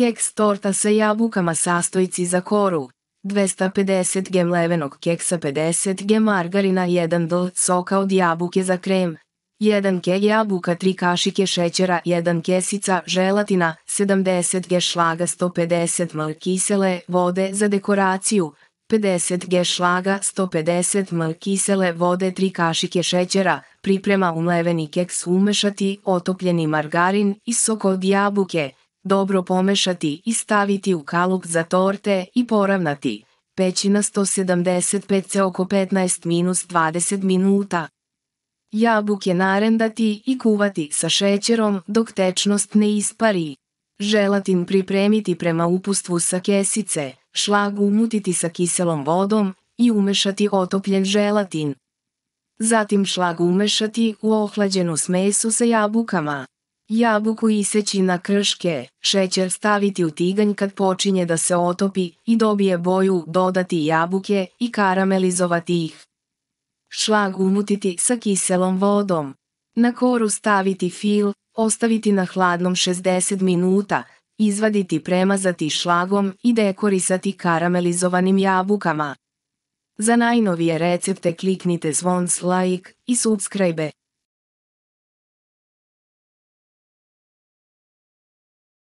Keks torta sa jabukama sastojci za koru. 250 g mlevenog keksa 50 g margarina 1 dl soka od jabuke za krem. 1 keg jabuka 3 kašike šećera 1 kesica želatina 70 g šlaga 150 ml kisele vode za dekoraciju 50 g šlaga 150 ml kisele vode 3 kašike šećera priprema umleveni keks umešati otopljeni margarin i sok od jabuke dobro pomešati i staviti u kalup za torte i poravnati. Peći na 175 oko 15 minus 20 minuta. Jabuke narendati i kuvati sa šećerom dok tečnost ne ispari. Želatin pripremiti prema upustvu sa kesice, šlag umutiti sa kiselom vodom i umešati otopljen želatin. Zatim šlag umešati u ohlađenu smesu sa jabukama. Jabuku iseći na krške, šećer staviti u tiganj kad počinje da se otopi i dobije boju, dodati jabuke i karamelizovati ih. Šlag umutiti sa kiselom vodom. Na koru staviti fil, ostaviti na hladnom 60 minuta, izvaditi premazati šlagom i dekorisati karamelizovanim jabukama. Za najnovije recepte kliknite zvon like i subscribe.